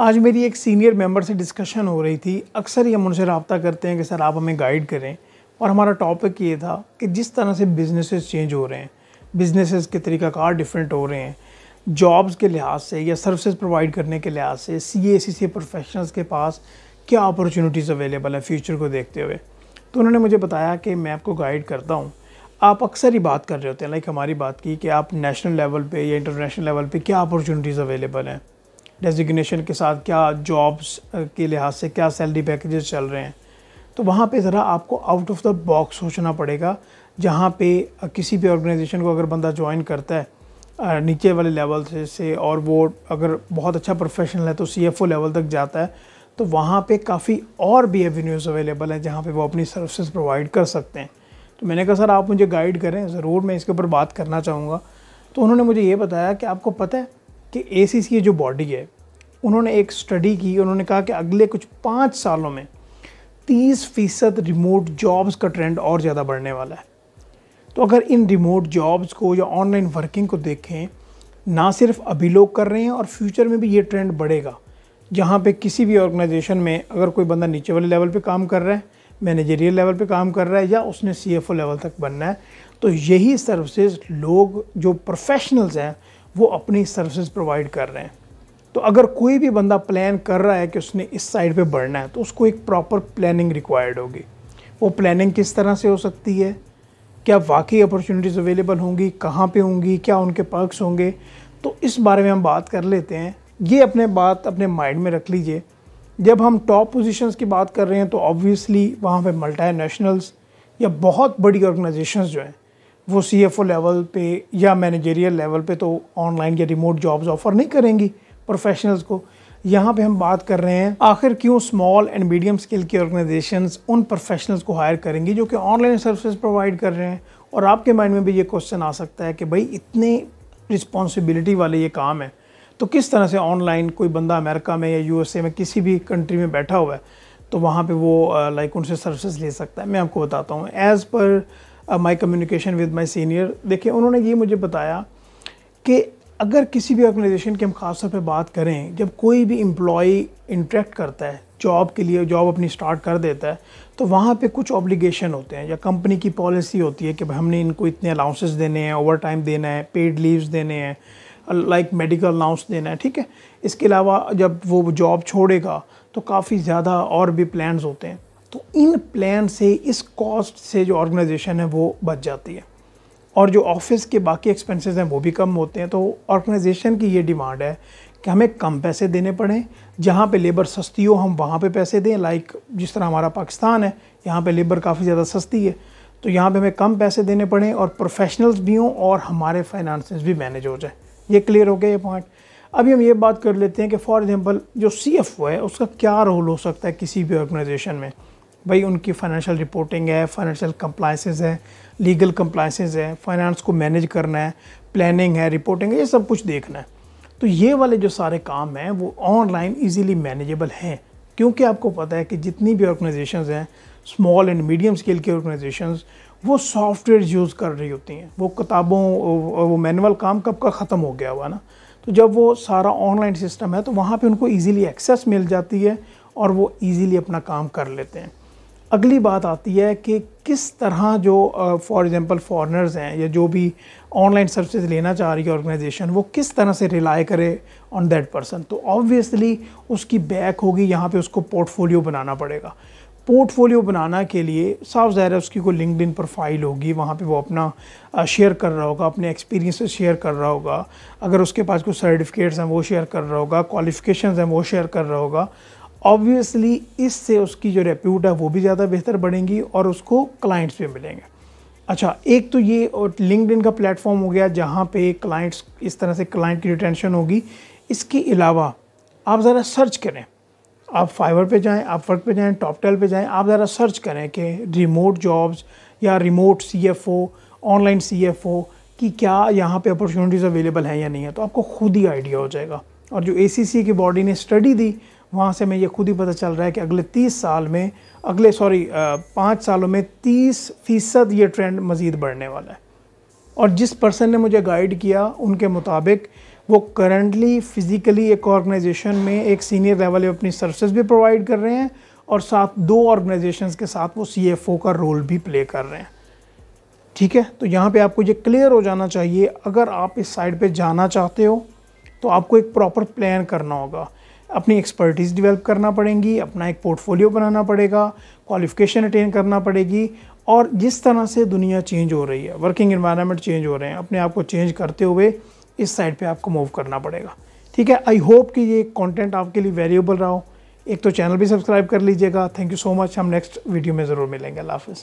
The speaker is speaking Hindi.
आज मेरी एक सीनियर मेंबर से डिस्कशन हो रही थी अक्सर ही हम उनसे रबता करते हैं कि सर आप हमें गाइड करें और हमारा टॉपिक ये था कि जिस तरह से बिजनेसेस चेंज हो रहे हैं बिजनेसेस के तरीक़ाकार डिफरेंट हो रहे हैं जॉब्स के लिहाज से या सर्विसेज प्रोवाइड करने के लिहाज से सी ए सी सी प्रोफेशनल्स के पास क्या अपॉर्चुनिटीज़ अवेलेबल है फ्यूचर को देखते हुए तो उन्होंने मुझे बताया कि मैं आपको गाइड करता हूँ आप अक्सर ही बात कर रहे होते हैं लाइक हमारी बात की कि आप नेशनल लेवल पे या इंटरनेशनल लेवल पे क्या अपॉर्चुनिटीज़ अवेलेबल हैं डेजिग्नेशन के साथ क्या जॉब्स के लिहाज से क्या सैलरी पैकेजेस चल रहे हैं तो वहाँ पे ज़रा आपको आउट ऑफ द बॉक्स सोचना पड़ेगा जहाँ पे किसी भी ऑर्गेनाइजेशन को अगर बंदा ज्वाइन करता है नीचे वाले लेवल से से और वो अगर बहुत अच्छा प्रोफेशनल है तो सी लेवल तक जाता है तो वहाँ पे काफ़ी और भी एवेन्यूज़ अवेलेबल हैं जहाँ पे वो अपनी सर्विसेज प्रोवाइड कर सकते हैं तो मैंने कहा सर आप मुझे गाइड करें ज़रूर मैं इसके ऊपर बात करना चाहूँगा तो उन्होंने मुझे ये बताया कि आपको पता है कि ए की जो बॉडी है उन्होंने एक स्टडी की उन्होंने कहा कि अगले कुछ पाँच सालों में तीस फीसद रिमोट जॉब्स का ट्रेंड और ज़्यादा बढ़ने वाला है तो अगर इन रिमोट जॉब्स को या ऑनलाइन वर्किंग को देखें ना सिर्फ अभी लोग कर रहे हैं और फ्यूचर में भी ये ट्रेंड बढ़ेगा जहाँ पे किसी भी ऑर्गेनाइजेशन में अगर कोई बंदा नीचे वाले लेवल पे काम कर रहा है मैनेजरियल लेवल पे काम कर रहा है या उसने सी लेवल तक बनना है तो यही सर्विसेज लोग जो प्रोफेशनल्स हैं वो अपनी सर्विसेज प्रोवाइड कर रहे हैं तो अगर कोई भी बंदा प्लान कर रहा है कि उसने इस साइड पे बढ़ना है तो उसको एक प्रॉपर प्लानिंग रिक्वायर्ड होगी वो प्लानिंग किस तरह से हो सकती है क्या वाकई अपॉर्चुनिटीज़ अवेलेबल होंगी कहाँ पे होंगी क्या उनके पर्क्स होंगे तो इस बारे में हम बात कर लेते हैं ये अपने बात अपने माइंड में रख लीजिए जब हम टॉप पोजीशंस की बात कर रहे हैं तो ऑब्वियसली वहाँ पे मल्टी नेशनल्स या बहुत बड़ी ऑर्गेनाइजेशंस जो हैं वो सी लेवल पे या मैनेजरियल लेवल पे तो ऑनलाइन या रिमोट जॉब्स ऑफर नहीं करेंगी प्रोफेशनल्स को यहाँ पे हम बात कर रहे हैं आखिर क्यों स्मॉल एंड मीडियम स्केल की ऑर्गेनाइजेशन उन प्रोफेशनल्स को हायर करेंगी जो कि ऑनलाइन सर्विसेज प्रोवाइड कर रहे हैं और आपके माइंड में भी ये क्वेश्चन आ सकता है कि भाई इतने रिस्पॉन्सिबिलिटी वाले ये काम है तो किस तरह से ऑनलाइन कोई बंदा अमेरिका में या यूएसए में किसी भी कंट्री में बैठा हुआ है तो वहाँ पे वो लाइक उनसे सर्विसेज ले सकता है मैं आपको बताता हूँ as per my communication with my senior देखिए उन्होंने ये मुझे बताया कि अगर किसी भी ऑर्गेनाइजेशन की हम खास तौर पर बात करें जब कोई भी एम्प्लॉई इंटरेक्ट करता है जॉब के लिए जॉब अपनी स्टार्ट कर देता है तो वहाँ पे कुछ ऑब्लिगेशन होते हैं या कंपनी की पॉलिसी होती है कि हमने इनको इतने अलाउंसेस देने हैं ओवर टाइम देना है पेड लीव्स देने हैं लाइक मेडिकल अलाउंस देना है ठीक है इसके अलावा जब वो जॉब छोड़ेगा तो काफ़ी ज़्यादा और भी प्लान्स होते हैं इन प्लान से इस कॉस्ट से जो ऑर्गेनाइजेशन है वो बच जाती है और जो ऑफिस के बाकी एक्सपेंसेस हैं वो भी कम होते हैं तो ऑर्गेनाइजेशन की ये डिमांड है कि हमें कम पैसे देने पड़ें जहाँ पे लेबर सस्ती हो हम वहाँ पे पैसे दें लाइक जिस तरह हमारा पाकिस्तान है यहाँ पे लेबर काफ़ी ज़्यादा सस्ती है तो यहाँ पे हमें कम पैसे देने पड़ें और प्रोफेशनल्स भी हों और हमारे फाइनेंसेस भी मैनेज हो जाए ये क्लियर हो गया ये पॉइंट अभी हम ये बात कर लेते हैं कि फॉर एग्ज़ाम्पल जो सी है उसका क्या रोल हो सकता है किसी भी ऑर्गेनाइजेशन में भाई उनकी फाइनेंशियल रिपोर्टिंग है फाइनेंशियल कंप्लाइंसेस है लीगल कंप्लाइंसेस है फाइनेंस को मैनेज करना है प्लानिंग है रिपोर्टिंग है ये सब कुछ देखना है तो ये वाले जो सारे काम हैं वो ऑनलाइन इजीली मैनेजेबल हैं क्योंकि आपको पता है कि जितनी भी ऑर्गेनाइजेशंस हैं स्मॉल एंड मीडियम स्केल की ऑर्गेनाइजेशन वो सॉफ्टवेयर यूज़ कर रही होती हैं वो किताबों और वो मैनुअल काम कब का ख़त्म हो गया हुआ ना तो जब वो सारा ऑनलाइन सिस्टम है तो वहाँ पे उनको इजीली एक्सेस मिल जाती है और वो इजीली अपना काम कर लेते हैं अगली बात आती है कि किस तरह जो फॉर एग्ज़ाम्पल फॉरनर्स हैं या जो भी ऑनलाइन सर्विसेज लेना चाह रही है ऑर्गेनाइजेशन वो किस तरह से रिलाई करे ऑन दैट पर्सन तो ऑब्वियसली उसकी बैक होगी यहाँ पे उसको पोर्टफोलियो बनाना पड़ेगा पोर्टफोलियो बनाना के लिए साफ ज़ाहिर है उसकी कोई लिंकड इन प्रोफाइल होगी वहाँ पे वो अपना शेयर कर रहा होगा अपने एक्सपीरियंस शेयर कर रहा होगा अगर उसके पास कुछ सर्टिफिकेट्स हैं वो शेयर कर रहा होगा क्वालिफिकेशंस हैं वो शेयर कर रहा होगा ऑब्वियसली इससे उसकी जो रेप्यूट है वो भी ज़्यादा बेहतर बढ़ेंगी और उसको क्लाइंट्स भी मिलेंगे अच्छा एक तो ये और लिंकड का प्लेटफॉर्म हो गया जहाँ पे क्लाइंट्स इस तरह से क्लाइंट की रिटेंशन होगी इसके अलावा आप ज़रा सर्च करें आप फाइवर पे जाएं आप वर्क पे जाएं टॉप टेल पे जाएं आप ज़रा सर्च करें कि रिमोट जॉब्स या रिमोट सी ऑनलाइन सी कि क्या यहाँ पे अपॉर्चुनिटीज़ अवेलेबल हैं या नहीं है तो आपको खुद ही आइडिया हो जाएगा और जो ए की बॉडी ने स्टडी दी वहाँ से मैं ये खुद ही पता चल रहा है कि अगले तीस साल में अगले सॉरी पाँच सालों में तीस फ़ीसद ये ट्रेंड मज़ीद बढ़ने वाला है और जिस पर्सन ने मुझे गाइड किया उनके मुताबिक वो करंटली फ़िज़िकली एक ऑर्गेनाइजेशन में एक सीनियर लेवल पर अपनी सर्विसेज भी प्रोवाइड कर रहे हैं और साथ दो ऑर्गेनाइजेशंस के साथ वो सी का रोल भी प्ले कर रहे हैं ठीक है तो यहाँ पे आपको ये क्लियर हो जाना चाहिए अगर आप इस साइड पे जाना चाहते हो तो आपको एक प्रॉपर प्लान करना होगा अपनी एक्सपर्टीज़ डेवलप करना पड़ेगी अपना एक पोर्टफोलियो बनाना पड़ेगा क्वालिफिकेशन अटेन करना पड़ेगी और जिस तरह से दुनिया चेंज हो रही है वर्किंग इन्वायरमेंट चेंज हो रहे हैं अपने आप को चेंज करते हुए इस साइड पे आपको मूव करना पड़ेगा ठीक है आई होप कि ये कंटेंट आपके लिए वैल्यूबल रहा हो एक तो चैनल भी सब्सक्राइब कर लीजिएगा थैंक यू सो मच हम नेक्स्ट वीडियो में ज़रूर मिलेंगे अल्लाह हाफ़